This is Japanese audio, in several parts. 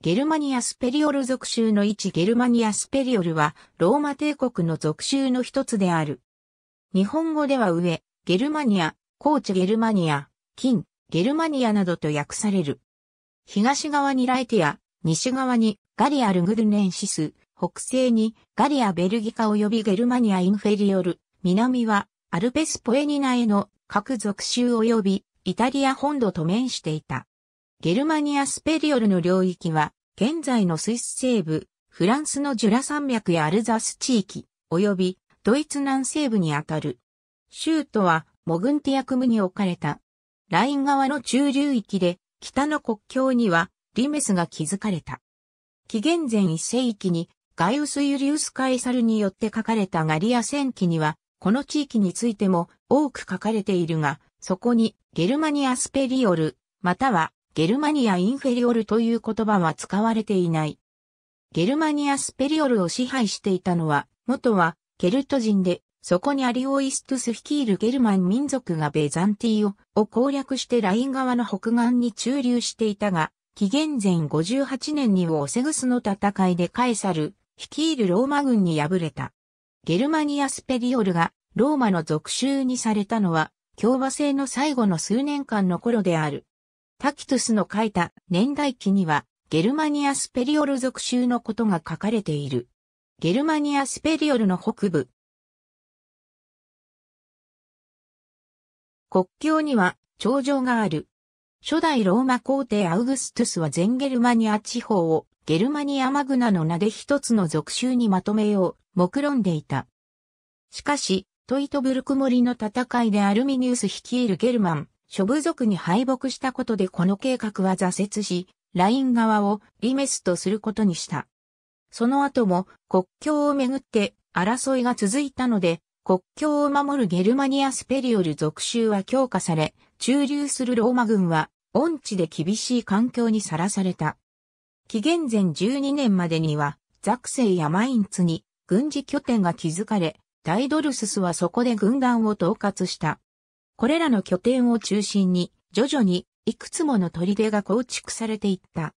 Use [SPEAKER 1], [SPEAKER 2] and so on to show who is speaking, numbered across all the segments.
[SPEAKER 1] ゲルマニア・スペリオル属州の一ゲルマニア・スペリオルは、ローマ帝国の属州の一つである。日本語では上、ゲルマニア、高知ゲルマニア、金、ゲルマニアなどと訳される。東側にライティア、西側にガリア・ルグルネンシス、北西にガリア・ベルギカ及びゲルマニア・インフェリオル、南はアルペス・ポエニナへの各属州及びイタリア本土と面していた。ゲルマニアスペリオルの領域は、現在のスイス西部、フランスのジュラ山脈やアルザス地域、及びドイツ南西部にあたる。州都はモグンティアクムに置かれた。ライン側の中流域で、北の国境にはリメスが築かれた。紀元前一世紀にガイウス・ユリウス・カエサルによって書かれたガリア戦記には、この地域についても多く書かれているが、そこにゲルマニアスペリオル、またはゲルマニアインフェリオルという言葉は使われていない。ゲルマニアスペリオルを支配していたのは、元はケルト人で、そこにアリオイストゥス率いるゲルマン民族がベザンティーを攻略してライン側の北岸に駐留していたが、紀元前58年にオセグスの戦いでカエサル、率いるローマ軍に敗れた。ゲルマニアスペリオルがローマの属州にされたのは、共和制の最後の数年間の頃である。タキトゥスの書いた年代記には、ゲルマニアスペリオル属州のことが書かれている。ゲルマニアスペリオルの北部。国境には頂上がある。初代ローマ皇帝アウグストゥスは全ゲルマニア地方をゲルマニアマグナの名で一つの属州にまとめよう、目論んでいた。しかし、トイトブルク森の戦いでアルミニウス率いるゲルマン、諸部族に敗北したことでこの計画は挫折し、ライン側をリメスとすることにした。その後も国境をめぐって争いが続いたので、国境を守るゲルマニアスペリオル属州は強化され、駐留するローマ軍は、恩地で厳しい環境にさらされた。紀元前12年までには、ザクセイやマインツに軍事拠点が築かれ、ダイドルススはそこで軍団を統括した。これらの拠点を中心に、徐々にいくつもの砦が構築されていった。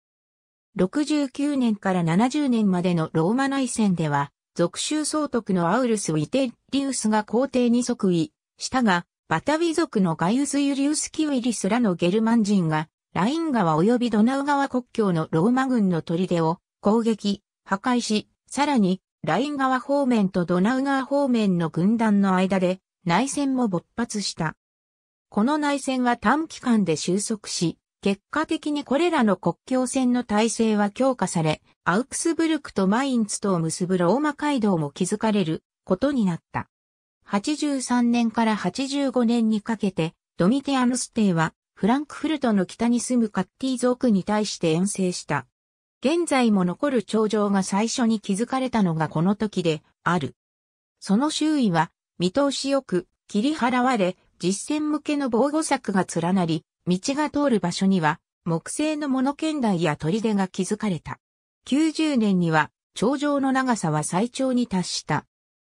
[SPEAKER 1] 69年から70年までのローマ内戦では、属州総督のアウルス・ウィテリウスが皇帝に即位したが、バタウィ族のガイウス・ユリウス・キウイリスらのゲルマン人が、ライン川及びドナウ川国境のローマ軍の砦を攻撃、破壊し、さらに、ライン川方面とドナウ川方面の軍団の間で内戦も勃発した。この内戦は短期間で収束し、結果的にこれらの国境線の体制は強化され、アウクスブルクとマインツとを結ぶローマ街道も築かれることになった。83年から85年にかけて、ドミティアヌス帝は、フランクフルトの北に住むカッティ族に対して遠征した。現在も残る頂上が最初に築かれたのがこの時である。その周囲は見通しよく切り払われ、実践向けの防護柵が連なり、道が通る場所には木製のモノケンや砦が築かれた。90年には頂上の長さは最長に達した。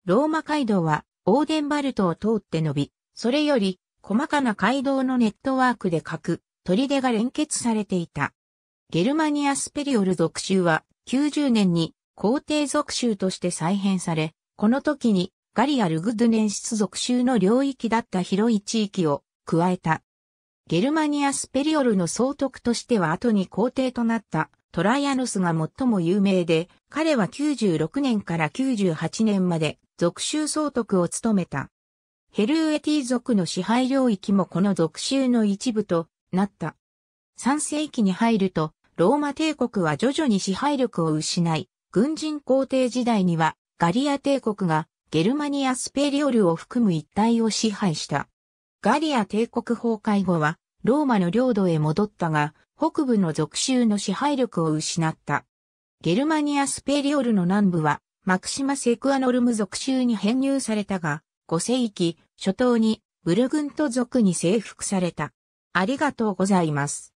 [SPEAKER 1] ローマ街道はオーデンバルトを通って伸び、それより細かな街道のネットワークで各砦が連結されていた。ゲルマニアスペリオル属州は90年に皇帝属州として再編され、この時にガリア・ルグドゥネン出属州の領域だった広い地域を加えた。ゲルマニア・スペリオルの総督としては後に皇帝となったトライアノスが最も有名で、彼は96年から98年まで属州総督を務めた。ヘルーエティ族の支配領域もこの属州の一部となった。3世紀に入ると、ローマ帝国は徐々に支配力を失い、軍人皇帝時代にはガリア帝国がゲルマニア・スペリオルを含む一帯を支配した。ガリア帝国崩壊後は、ローマの領土へ戻ったが、北部の属州の支配力を失った。ゲルマニア・スペリオルの南部は、マクシマ・セクアノルム属州に編入されたが、5世紀、初頭に、ブルグント族に征服された。ありがとうございます。